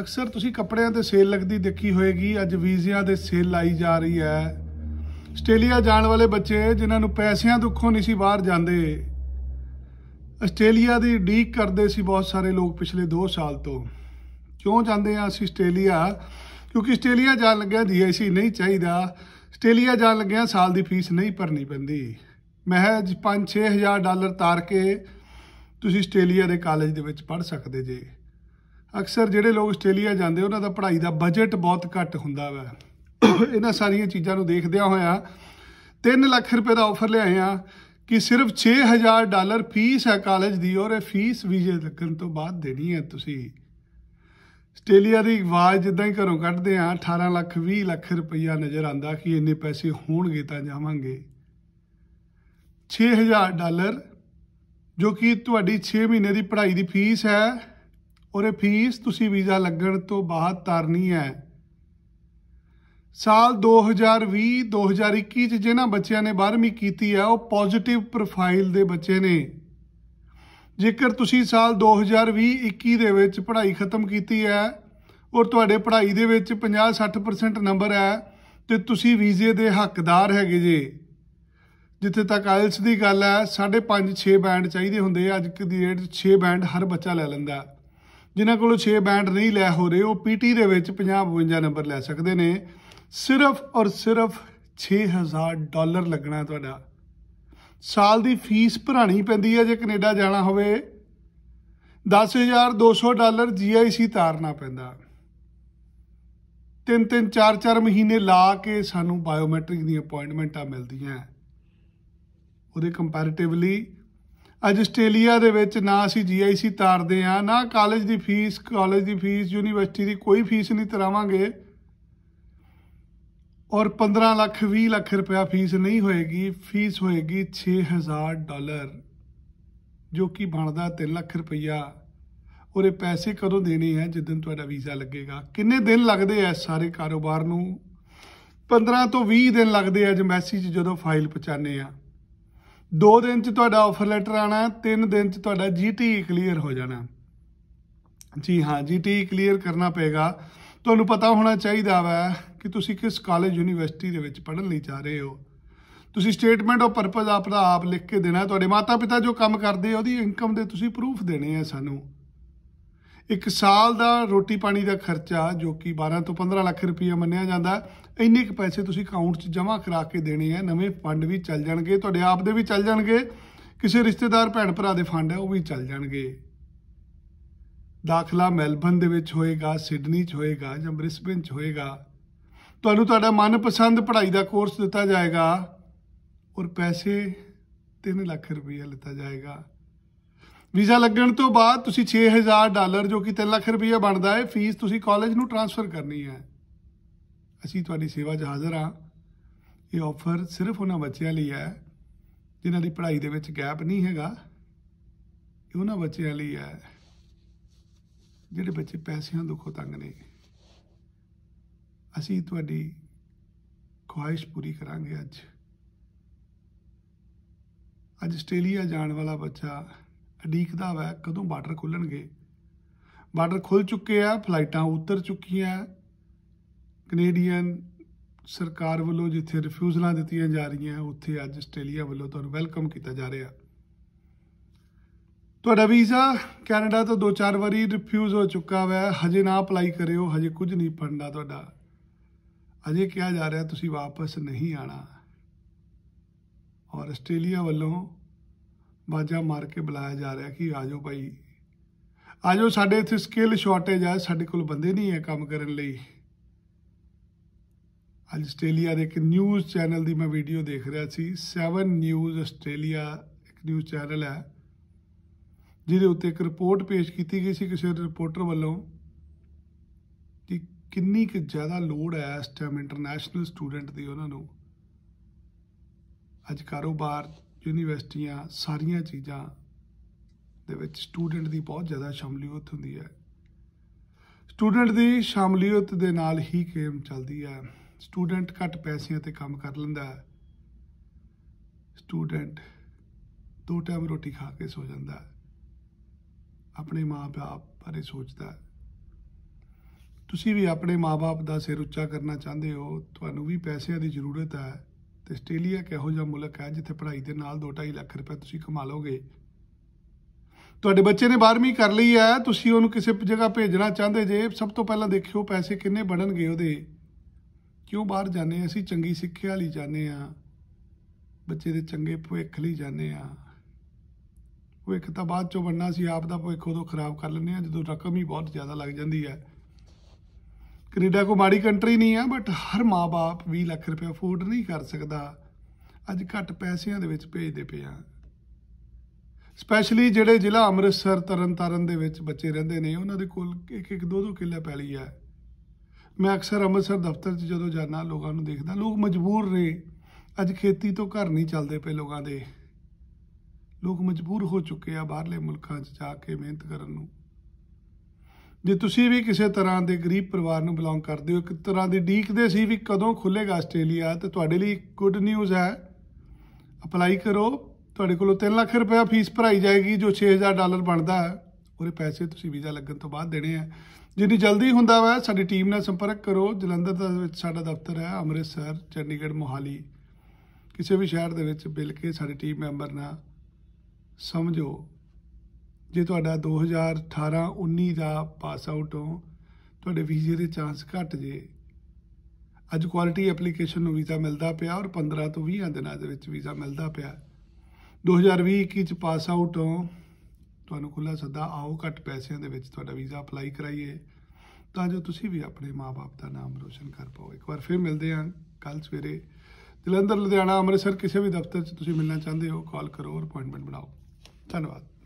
ਅਕਸਰ ਤੁਸੀਂ ਕੱਪੜਿਆਂ ਤੇ ਸੇਲ ਲੱਗਦੀ ਦੇਖੀ ਹੋਏਗੀ ਅੱਜ ਵੀਜ਼ਿਆਂ ਦੇ ਸੇਲ ਲਾਈ ਜਾ ਰਹੀ ਹੈ ਆਸਟ੍ਰੇਲੀਆ ਜਾਣ ਵਾਲੇ ਬੱਚੇ ਜਿਨ੍ਹਾਂ ਨੂੰ ਪੈਸਿਆਂ ਦੁੱਖੋਂ ਨਹੀਂ ਸੀ ਬਾਹਰ ਜਾਂਦੇ ਆਸਟ੍ਰੇਲੀਆ ਦੀ ਡੀਕ ਕਰਦੇ ਸੀ ਬਹੁਤ ਸਾਰੇ ਲੋਕ ਪਿਛਲੇ 2 ਸਾਲ ਤੋਂ ਕਿਉਂ ਜਾਂਦੇ ਆ ਅਸੀਂ ਆਸਟ੍ਰੇਲੀਆ ਕਿਉਂਕਿ ਆਸਟ੍ਰੇਲੀਆ ਜਾਣ ਲੱਗਿਆ ਡੀਆਈਸੀ ਨਹੀਂ ਚਾਹੀਦਾ ਆਸਟ੍ਰੇਲੀਆ ਜਾਣ ਲੱਗਿਆ ਸਾਲ ਦੀ ਫੀਸ ਨਹੀਂ ਭਰਨੀ ਪੈਂਦੀ ਮਹਿਜ 5-6000 ਡਾਲਰ ਤਾਰ ਕੇ ਤੁਸੀਂ ਆਸਟ੍ਰੇਲੀਆ ਦੇ ਕਾਲਜ ਦੇ ਵਿੱਚ ਪੜ੍ਹ ਸਕਦੇ ਜੇ ਅਕਸਰ ਜਿਹੜੇ ਲੋਕ ਆਸਟ੍ਰੇਲੀਆ ਜਾਂਦੇ ਉਹਨਾਂ ਦਾ ਪੜ੍ਹਾਈ ਦਾ ਬਜਟ ਬਹੁਤ ਘੱਟ ਹੁੰਦਾ ਵਾ ਇਹਨਾਂ ਸਾਰੀਆਂ ਚੀਜ਼ਾਂ ਨੂੰ ਦੇਖਦਿਆਂ ਹੋਇਆ 3 ਲੱਖ ਰੁਪਏ ਦਾ ਆਫਰ ਲਿਆਏ ਆ ਕਿ ਸਿਰਫ 6000 ਡਾਲਰ ਫੀਸ ਹੈ ਕਾਲਜ ਦੀ ਔਰ ਇਹ ਫੀਸ ਵੀਜ਼ੇ ਲੱਗਣ ਤੋਂ ਬਾਅਦ ਦੇਣੀ ਹੈ ਤੁਸੀਂ ਆਸਟ੍ਰੇਲੀਆ ਦੀ ਆਵਾਜ਼ ਜਿੱਦਾਂ ਹੀ ਘਰੋਂ ਕੱਢਦੇ ਆ 18 ਲੱਖ 20 ਲੱਖ ਰੁਪਈਆ ਨਜ਼ਰ ਆਂਦਾ ਕਿ ਇੰਨੇ ਪੈਸੇ ਹੋਣਗੇ ਤਾਂ ਜਾਵਾਂਗੇ 6000 ਡਾਲਰ ਜੋ ਕਿ ਤੁਹਾਡੀ 6 ਮਹੀਨੇ ਦੀ ਪੜ੍ਹਾਈ ਦੀ ਫੀਸ ਹੈ ਔਰੇ ਫੀਸ ਤੁਸੀਂ ਵੀਜ਼ਾ ਲੱਗਣ ਤੋਂ ਬਾਅਦ ਤਾਰਨੀ ਹੈ ਸਾਲ 2020 2021 ਚ ਜਿਹਨਾਂ ਬੱਚਿਆਂ ਨੇ 12ਵੀਂ ਕੀਤੀ ਹੈ ਉਹ ਪੋਜ਼ਿਟਿਵ ਪ੍ਰੋਫਾਈਲ ਦੇ ਬੱਚੇ ਨੇ ਜੇਕਰ ਤੁਸੀਂ ਸਾਲ 2020-21 ਦੇ ਵਿੱਚ ਪੜ੍ਹਾਈ ਖਤਮ ਕੀਤੀ ਹੈ ਔਰ ਤੁਹਾਡੇ ਪੜ੍ਹਾਈ ਦੇ ਵਿੱਚ 50-60% ਨੰਬਰ ਹੈ ਤੇ ਤੁਸੀਂ ਵੀਜ਼ੇ ਦੇ ਹੱਕਦਾਰ ਹੈਗੇ ਜੇ ਜਿੱਥੇ ਤੱਕ ਆਇਲਸ ਦੀ ਗੱਲ ਹੈ 5.5 6 ਬੈਂਡ ਚਾਹੀਦੇ ਹੁੰਦੇ ਅੱਜ ਦੀ ਡੇਟ 6 ਬੈਂਡ ਹਰ ਬੱਚਾ ਲੈ ਲੈਂਦਾ ਜਿਨ੍ਹਾਂ ਕੋਲ 6 ਬੈਂਡ ਨਹੀਂ ਲੈ ਹੋ ਰਹੇ ਉਹ ਪੀਟੀ ਦੇ ਵਿੱਚ 50 52 ਨੰਬਰ ਲੈ ਸਕਦੇ ਨੇ ਸਿਰਫ ਔਰ ਸਿਰਫ 6000 ਡਾਲਰ ਲੱਗਣਾ ਤੁਹਾਡਾ ਸਾਲ ਦੀ ਫੀਸ ਭਰਾਣੀ ਪੈਂਦੀ ਹੈ ਜੇ ਕੈਨੇਡਾ ਜਾਣਾ ਹੋਵੇ 10200 ਡਾਲਰ ਜੀਆਈਸੀ ਤਾਰਨਾ ਪੈਂਦਾ ਤਿੰਨ ਤਿੰਨ ਚਾਰ ਚਾਰ ਮਹੀਨੇ ਲਾ ਕੇ ਸਾਨੂੰ ਬਾਇਓਮੈਟ੍ਰਿਕ ਦੀ ਅਪਾਇੰਟਮੈਂਟਾਂ ਮਿਲਦੀਆਂ ਉਹਦੇ ਕੰਪੈਰੀਟਿਵਲੀ ਅੱਜ ਆਸਟ੍ਰੇਲੀਆ ਦੇ ਵਿੱਚ ਨਾ ਅਸੀਂ ਜੀਆਈਸੀ ਤਾਰਦੇ ਆ ਨਾ ਕਾਲਜ ਦੀ ਫੀਸ ਕਾਲਜ ਦੀ ਫੀਸ ਯੂਨੀਵਰਸਿਟੀ ਦੀ ਕੋਈ ਫੀਸ ਨਹੀਂ ਤਰਾਵਾਂਗੇ ਔਰ 15 ਲੱਖ 20 ਲੱਖ ਰੁਪਇਆ ਫੀਸ ਨਹੀਂ ਹੋਏਗੀ ਫੀਸ ਹੋਏਗੀ 6000 ਡਾਲਰ ਜੋ ਕਿ ਬਣਦਾ 3 ਲੱਖ ਰੁਪਇਆ ਔਰ ਇਹ ਪੈਸੇ ਕਦੋਂ ਦੇਣੇ ਆ ਜਿੱਦਨ ਤੁਹਾਡਾ ਵੀਜ਼ਾ ਲੱਗੇਗਾ ਕਿੰਨੇ ਦਿਨ ਲੱਗਦੇ ਆ ਸਾਰੇ ਕਾਰੋਬਾਰ ਨੂੰ 15 ਤੋਂ 20 ਦਿਨ ਲੱਗਦੇ ਆ ਜਮੈਸੀ 'ਚ ਜਦੋਂ ਫਾਈਲ ਪਹੁੰਚਾਣੇ ਆ 2 ਦਿਨ 'ਚ ਤੁਹਾਡਾ ਆਫਰ ਲੈਟਰ ਆਣਾ 3 ਦਿਨ 'ਚ ਤੁਹਾਡਾ ਜੀਟੀ ਕਲੀਅਰ e ਹੋ ਜਾਣਾ ਜੀ ਹਾਂ ਜੀਟੀ ਕਲੀਅਰ e ਕਰਨਾ ਪਏਗਾ ਤੁਹਾਨੂੰ ਪਤਾ ਹੋਣਾ ਚਾਹੀਦਾ ਵਾ ਕਿ ਤੁਸੀਂ ਕਿਸ ਕਾਲਜ ਯੂਨੀਵਰਸਿਟੀ ਦੇ ਵਿੱਚ ਪੜਨ ਲਈ ਜਾ ਰਹੇ ਹੋ ਤੁਸੀਂ ਸਟੇਟਮੈਂਟ ਆਫ ਪਰਪਸ ਆਪਣਾ ਆਪ ਲਿਖ ਕੇ ਦੇਣਾ ਤੁਹਾਡੇ ਮਾਤਾ ਪਿਤਾ ਜੋ ਕੰਮ ਕਰਦੇ ਆ ਉਹਦੀ ਇਨਕਮ ਦੇ ਤੁਸੀਂ ਪ੍ਰੂਫ ਦੇਣੇ ਆ ਸਾਨੂੰ ਇੱਕ ਸਾਲ ਦਾ ਰੋਟੀ ਪਾਣੀ ਦਾ ਖਰਚਾ ਜੋ ਕਿ 12 ਤੋਂ 15 ਲੱਖ ਰੁਪਏ ਮੰਨਿਆ ਜਾਂਦਾ ਇੰਨੇ ਕੁ ਪੈਸੇ ਤੁਸੀਂ ਅਕਾਊਂਟ 'ਚ ਜਮ੍ਹਾਂ ਕਰਾ ਕੇ ਦੇਣੇ ਆ ਨਵੇਂ ਫੰਡ ਵੀ ਚੱਲ ਜਾਣਗੇ ਤੁਹਾਡੇ ਆਪ ਦੇ ਵੀ ਚੱਲ ਜਾਣਗੇ ਕਿਸੇ ਰਿਸ਼ਤੇਦਾਰ ਭੈਣ ਭਰਾ ਦੇ ਫੰਡ ਹੈ ਉਹ ਵੀ ਚੱਲ ਜਾਣਗੇ ਦਾਖਲਾ ਮੈਲਬਨ ਦੇ ਵਿੱਚ ਹੋਏਗਾ ਸਿਡਨੀ 'ਚ ਹੋਏਗਾ ਜਾਂ ਬ੍ਰਿਸਬਨ 'ਚ ਹੋਏਗਾ ਤੁਹਾਨੂੰ ਤੁਹਾਡਾ ਮਨਪਸੰਦ ਪੜ੍ਹਾਈ ਦਾ ਕੋਰਸ ਦਿੱਤਾ ਜਾਏਗਾ ਔਰ ਪੈਸੇ 3 ਲੱਖ ਰੁਪਏ ਲਿੱਤਾ ਜਾਏਗਾ ਵੀਜ਼ਾ ਲੱਗਣ ਤੋਂ ਬਾਅਦ ਤੁਸੀਂ 6000 ਡਾਲਰ ਜੋ ਕਿ 3 ਲੱਖ ਰੁਪਏ ਬਣਦਾ ਹੈ ਫੀਸ ਤੁਸੀਂ ਕਾਲਜ ਨੂੰ ਟ੍ਰਾਂਸਫਰ ਕਰਨੀ ਹੈ ਅਸੀਂ ਤੁਹਾਡੀ ਸੇਵਾ 'ਚ ਹਾਜ਼ਰ ਹਾਂ ਇਹ ਆਫਰ ਸਿਰਫ ਉਹਨਾਂ ਬੱਚਿਆਂ ਲਈ ਹੈ ਜਿਨ੍ਹਾਂ ਦੀ ਪੜ੍ਹਾਈ ਦੇ ਵਿੱਚ ਗੈਪ ਨਹੀਂ ਹੈਗਾ ਇਹ ਉਹਨਾਂ ਬੱਚਿਆਂ ਲਈ ਹੈ ਜਿਹੜੇ ਬੱਚੇ ਪੈਸਿਆਂ ਦੁੱਖੋਂ ਤੰਗ ਨੇ ਅਸੀਂ ਤੁਹਾਡੀ ਖੁਆਇਸ਼ ਪੂਰੀ ਕਰਾਂਗੇ ਅੱਜ ਅੱਜ ਆਸਟ੍ਰੇਲੀਆ ਜਾਣ ਵਾਲਾ ਬੱਚਾ ਉਡੀਕਦਾ ਵੈ ਕਦੋਂ ਬਾਰਡਰ ਖੁੱਲਣਗੇ ਬਾਰਡਰ ਖੁੱਲ ਚੁੱਕੇ ਆ ਫਲਾਈਟਾਂ ਉਤਰ ਚੁੱਕੀਆਂ ਕੈਨੇਡੀਅਨ ਸਰਕਾਰ ਵੱਲੋਂ ਜਿੱਥੇ ਰਿਫਿਊਜ਼ਲਾਂ ਦਿੱਤੀਆਂ ਜਾ ਰਹੀਆਂ ਉੱਥੇ ਅੱਜ ਆਸਟ੍ਰੇਲੀਆ ਵੱਲੋਂ ਤੁਹਾਨੂੰ ਵੈਲਕਮ ਕੀਤਾ ਜਾ ਰਿਹਾ ਤੁਹਾਡਾ ਵੀਜ਼ਾ ਕੈਨੇਡਾ ਤੋਂ ਦੋ ਚਾਰ ਵਾਰੀ ਰਿਫਿਊਜ਼ ਹੋ ਚੁੱਕਾ ਵਾ ਹਜੇ ਨਾ ਅਪਲਾਈ ਕਰਿਓ ਹਜੇ ਕੁਝ ਨਹੀਂ ਪੜਨਾ ਤੁਹਾਡਾ ਅਜੇ ਕਿਹਾ ਜਾ ਰਿਹਾ ਤੁਸੀਂ ਵਾਪਸ ਨਹੀਂ ਆਣਾ ਔਰ ਆਸਟ੍ਰੇਲੀਆ ਵੱਲੋਂ ਬਾਜਾ ਮਾਰ ਕੇ ਬੁਲਾਇਆ ਜਾ ਰਿਹਾ ਕਿ ਆਜੋ ਭਾਈ ਆਜੋ ਸਾਡੇ ਇੱਥੇ ਸਕਿੱਲ ਸ਼ਾਰਟੇਜ ਆ ਸਾਡੇ ਕੋਲ ਬੰਦੇ ਨਹੀਂ ਹੈ ਕੰਮ ਕਰਨ ਲਈ ਅੱਜ ਆਸਟ੍ਰੇਲੀਆ ਦੇ ਇੱਕ ਨਿਊਜ਼ ਚੈਨਲ ਦੀ ਮੈਂ ਵੀਡੀਓ ਦੇਖ ਰਿਹਾ ਸੀ 7 ਨਿਊਜ਼ ਆਸਟ੍ਰੇਲੀਆ ਇੱਕ ਨਿਊਜ਼ ਚੈਨਲ ਹੈ ਜਿਹਦੇ ਉੱਤੇ ਇੱਕ ਰਿਪੋਰਟ ਪੇਸ਼ ਕੀਤੀ ਗਈ ਸੀ ਕਿਸੇ ਰਿਪੋਰਟਰ ਵੱਲੋਂ ਕਿ ਕਿੰਨੀ ਕਿ ਜ਼ਿਆਦਾ ਲੋਡ ਹੈ ਇਸ ਟਾਈਮ ਇੰਟਰਨੈਸ਼ਨਲ ਸਟੂਡੈਂਟ ਦੀ ਉਹਨਾਂ ਨੂੰ ਅੱਜ ਕਾਰੋਬਾਰ ਯੂਨੀਵਰਸਿਟੀਆਂ ਸਾਰੀਆਂ ਚੀਜ਼ਾਂ ਦੇ ਵਿੱਚ ਸਟੂਡੈਂਟ ਦੀ ਬਹੁਤ ਜ਼ਿਆਦਾ ਸ਼ਾਮਲੀਅਤ ਹੁੰਦੀ ਹੈ ਸਟੂਡੈਂਟ ਦੀ ਸ਼ਾਮਲੀਅਤ ਦੇ ਨਾਲ ਹੀ ਕੇਮ ਚੱਲਦੀ ਹੈ ਸਟੂਡੈਂਟ ਘੱਟ ਪੈਸਿਆਂ ਤੇ ਕੰਮ ਕਰ ਲੈਂਦਾ ਹੈ ਸਟੂਡੈਂਟ ਦੋ ਟਾਈਮ ਰੋਟੀ ਖਾ ਕੇ ਸੋ ਜਾਂਦਾ ਹੈ ਆਪਣੇ ਮਾਪੇ ਬਾਰੇ ਸੋਚਦਾ ਤੁਸੀਂ ਵੀ ਆਪਣੇ ਮਾਪੇ ਦਾ ਸਿਰ ਉੱਚਾ ਕਰਨਾ ਚਾਹੁੰਦੇ ਹੋ ਤੁਹਾਨੂੰ ਵੀ ਪੈਸਿਆਂ ਦੀ ਜ਼ਰੂਰਤ ਹੈ ਤੇ ਆਸਟ੍ਰੇਲੀਆ ਕਿਹੋ ਜਿਹਾ ਮੁਲਕ ਹੈ ਜਿੱਥੇ ਪੜ੍ਹਾਈ ਦੇ ਨਾਲ 2.5 ਲੱਖ ਰੁਪਏ ਤੁਸੀਂ ਕਮਾ ਲਓਗੇ ਤੁਹਾਡੇ ਬੱਚੇ ਨੇ 12ਵੀਂ ਕਰ ਲਈ ਹੈ ਤੁਸੀਂ ਉਹਨੂੰ ਕਿਸੇ ਜਗ੍ਹਾ ਭੇਜਣਾ ਚਾਹੁੰਦੇ ਜੇ ਸਭ ਤੋਂ ਪਹਿਲਾਂ ਦੇਖਿਓ ਪੈਸੇ ਕਿੰਨੇ ਬਣਨਗੇ ਉਹਦੇ ਕਿਉਂ ਬਾਹਰ ਜਾਣੇ ਅਸੀਂ ਚੰਗੀ ਸਿੱਖਿਆ ਲਈ ਜਾਣੇ ਆ ਬੱਚੇ ਦੇ ਚੰਗੇ ਭਵਿੱਖ ਲਈ ਜਾਣੇ ਆ ਭਵਿੱਖ ਤਾਂ ਬਾਅਦ ਚੋਂ ਬਣਨਾ ਸੀ ਆਪ ਦਾ ਭਵਿੱਖ ਉਦੋਂ ਖਰਾਬ ਕਰ ਲੈਂਦੇ ਆ ਜਦੋਂ ਰਕਮ ਹੀ ਬਹੁਤ ਜ਼ਿਆਦਾ ਲੱਗ ਜਾਂਦੀ ਹੈ ਕੈਨੇਡਾ ਕੋ ਮਾੜੀ ਕੰਟਰੀ ਨਹੀਂ ਆ ਬਟ ਹਰ ਮਾਪੇ 20 ਲੱਖ ਰੁਪਏ ਅਫੋਰਡ ਨਹੀਂ ਕਰ ਸਕਦਾ ਅੱਜ ਘੱਟ ਪੈਸਿਆਂ ਦੇ ਵਿੱਚ ਭੇਜਦੇ ਪਏ ਆ ਸਪੈਸ਼ਲੀ ਜਿਹੜੇ ਜ਼ਿਲ੍ਹਾ ਅੰਮ੍ਰਿਤਸਰ ਤਰਨਤਾਰਨ ਦੇ ਵਿੱਚ ਬੱਚੇ ਰਹਿੰਦੇ ਨੇ ਉਹਨਾਂ ਦੇ ਕੋਲ ਇੱਕ ਇੱਕ ਦੋ ਦੋ ਕਿੱਲਾ ਪੈਲੀ ਆ ਮੈਂ ਅਕਸਰ ਅੰਮ੍ਰਿਤਸਰ ਦਫ਼ਤਰ 'ਚ ਜਦੋਂ ਜਾਣਾ ਲੋਕਾਂ ਨੂੰ ਦੇਖਦਾ ਲੋਕ ਮਜਬੂਰ ਨੇ ਅੱਜ ਖੇਤੀ ਤੋਂ ਘਰ ਨਹੀਂ ਚੱਲਦੇ ਪਏ ਲੋਕਾਂ ਦੇ ਲੋਕ ਮਜਬੂਰ ਹੋ ਚੁੱਕੇ ਆ ਬਾਹਰਲੇ ਮੁਲਕਾਂ 'ਚ ਜਾ ਕੇ ਮਿਹਨਤ ਕਰਨ ਨੂੰ ਜੇ ਤੁਸੀਂ ਵੀ ਕਿਸੇ ਤਰ੍ਹਾਂ ਦੇ ਗਰੀਬ ਪਰਿਵਾਰ ਨੂੰ ਬਿਲੋਂਗ ਕਰਦੇ ਹੋ ਇੱਕ ਤਰ੍ਹਾਂ ਦੀ ਡੀਕਦੇ ਸੀ ਵੀ ਕਦੋਂ ਖੁੱਲੇਗਾ ਆਸਟ੍ਰੇਲੀਆ ਤੇ ਤੁਹਾਡੇ ਲਈ ਗੁੱਡ ਨਿਊਜ਼ ਹੈ ਅਪਲਾਈ ਕਰੋ ਤੁਹਾਡੇ ਕੋਲੋਂ 3 ਲੱਖ ਰੁਪਏ ਫੀਸ ਭਰਾਈ ਜਾਏਗੀ ਜੋ 6000 ਡਾਲਰ ਬਣਦਾ ਹੈ ਉਹਦੇ ਪੈਸੇ ਤੁਸੀਂ ਵੀਜ਼ਾ ਲੱਗਣ ਤੋਂ ਬਾਅਦ ਦੇਣੇ ਆ ਜਿੰਨੀ ਜਲਦੀ ਹੁੰਦਾ ਵਾ ਸਾਡੀ ਟੀਮ ਨਾਲ ਸੰਪਰਕ ਕਰੋ ਜਲੰਧਰ ਦਾ ਵਿੱਚ ਸਾਡਾ ਦਫ਼ਤਰ ਹੈ ਅੰਮ੍ਰਿਤਸਰ ਚੰਡੀਗੜ੍ਹ ਮੋਹਾਲੀ ਕਿਸੇ ਵੀ ਸ਼ਹਿਰ ਦੇ ਵਿੱਚ ਬਿਲ ਕੇ ਸਾਡੀ ਟੀਮ ਮੈਂਬਰ ਨਾਲ ਸਮਝੋ ਜੇ ਤੁਹਾਡਾ 2018 19 ਦਾ ਪਾਸ ਆਊਟ ਹੋ ਤੁਹਾਡੇ ਵੀਜ਼ੇ ਦੇ ਚਾਂਸ ਘਟ ਜੇ ਅੱਜ ਕੁਆਲਿਟੀ ਐਪਲੀਕੇਸ਼ਨ ਨੂੰ ਵੀਜ਼ਾ ਮਿਲਦਾ ਪਿਆ ਔਰ 15 ਤੋਂ 20 ਦਿਨਾਂ ਦੇ ਵਿੱਚ ਵੀਜ਼ਾ ਮਿਲਦਾ ਪਿਆ 2020 21 ਚ ਪਾਸ ਆਊਟ ਹੋ ਤੁਹਾਨੂੰ ਖੁੱਲਾ ਸੱਦਾ ਆਓ ਘੱਟ ਪੈਸਿਆਂ ਦੇ ਵਿੱਚ ਤੁਹਾਡਾ ਵੀਜ਼ਾ ਅਪਲਾਈ ਕਰਾਈਏ ਤਾਂ ਜੋ ਤੁਸੀਂ ਵੀ ਆਪਣੇ ਮਾਪੇ ਦਾ ਨਾਮ ਰੋਸ਼ਨ ਕਰ ਪਾਓ ਇੱਕ ਵਾਰ ਫਿਰ ਮਿਲਦੇ ਹਾਂ ਕੱਲ ਸਵੇਰੇ ਜਲੰਧਰ ਲੁਧਿਆਣਾ ਅੰਮ੍ਰਿਤਸਰ ਕਿਸੇ ਵੀ ਦਫ਼ਤਰ 'ਚ ਤੁਸੀਂ ਮਿਲਣਾ ਚਾਹੁੰਦੇ ਹੋ ਕਾਲ ਕਰੋ ਔਰ ਅਪਾਇੰਟਮੈਂਟ ਬਣਾਓ ਧੰਨਵਾਦ